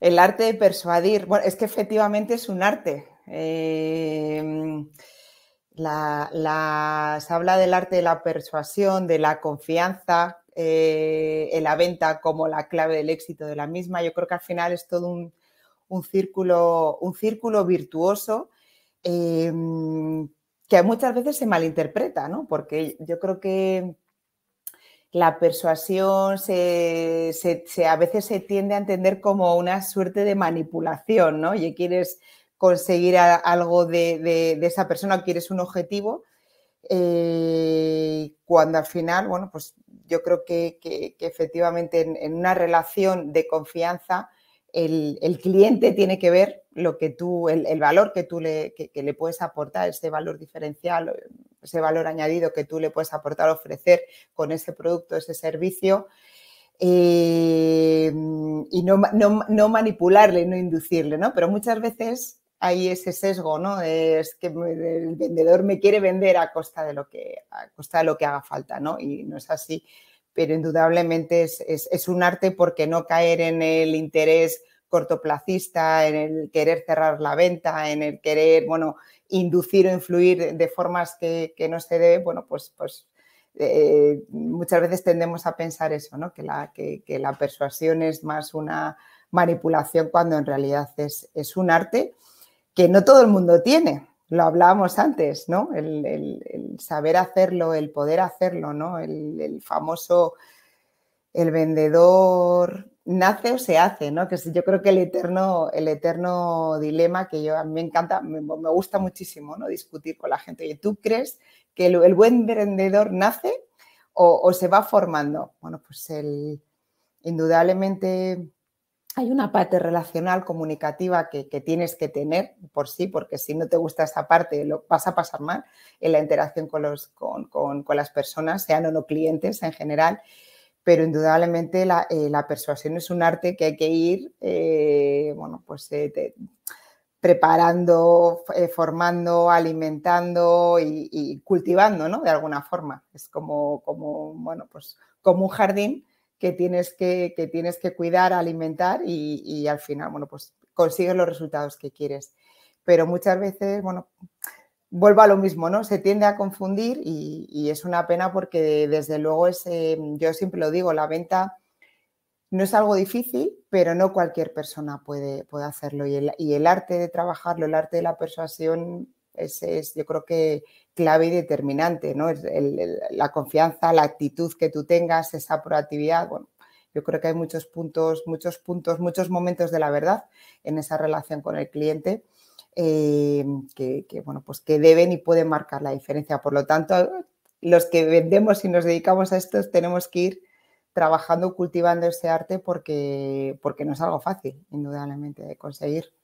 El arte de persuadir. Bueno, es que efectivamente es un arte. Eh, se habla del arte de la persuasión, de la confianza eh, en la venta como la clave del éxito de la misma. Yo creo que al final es todo un, círculo, un círculo virtuoso eh, que muchas veces se malinterpreta, ¿no? Porque yo creo que la persuasión se, a veces se tiende a entender como una suerte de manipulación, ¿no? Y quieres conseguir algo de, esa persona, quieres un objetivo, eh, cuando al final, bueno, pues yo creo que, efectivamente en, una relación de confianza el, cliente tiene que ver lo que tú, el, valor que tú le, le puedes aportar, este valor diferencial, ese valor añadido que tú le puedes aportar, ofrecer con ese producto, ese servicio. Eh, y no, manipularle, no inducirle, ¿no? Pero muchas veces hay ese sesgo, ¿no? Es que el vendedor me quiere vender a costa de lo que, a costa de lo que haga falta, ¿no? Y no es así, pero indudablemente es, es un arte porque no caer en el interés cortoplacista, en el querer cerrar la venta, en el querer, bueno, inducir o influir de formas que, no se debe bueno, pues, pues eh, muchas veces tendemos a pensar eso, ¿no? que, la, que, la persuasión es más una manipulación cuando en realidad es, es, un arte que no todo el mundo tiene. Lo hablábamos antes, ¿no? El, el, el saber hacerlo, el poder hacerlo, ¿no? El, el, famoso, el vendedor nace o se hace, ¿no? Que yo creo que el eterno, el eterno dilema que yo a mí me encanta, me, gusta muchísimo, ¿no? Discutir con la gente. ¿Y ¿tú crees que el, buen vendedor nace o, se va formando? Bueno, pues el, indudablemente hay una parte relacional comunicativa que, tienes que tener por sí, porque si no te gusta esa parte lo vas a pasar mal en la interacción con, los, con, con las personas, sean o no clientes en general pero indudablemente eh, la, persuasión es un arte que hay que ir, eh, bueno, pues eh, preparando, formando, alimentando y, cultivando, De alguna forma. Es como, como, bueno, pues como un jardín que tienes que, tienes que cuidar, alimentar y, y, al final, bueno, pues consigues los resultados que quieres. Pero muchas veces, bueno, vuelvo a lo mismo, ¿no? Se tiende a confundir y, es una pena porque desde luego es, yo siempre lo digo, la venta no es algo difícil, pero no cualquier persona puede, puede hacerlo y el, arte de trabajarlo, el arte de la persuasión es, es yo creo que clave y determinante, ¿no? Es la confianza, la actitud que tú tengas, esa proactividad, bueno, yo creo que hay muchos puntos, muchos puntos, muchos momentos de la verdad en esa relación con el cliente eh, que, bueno, pues que deben y pueden marcar la diferencia. Por lo tanto, los que vendemos y nos dedicamos a esto tenemos que ir trabajando, cultivando ese arte porque, porque no es algo fácil, indudablemente, de conseguir.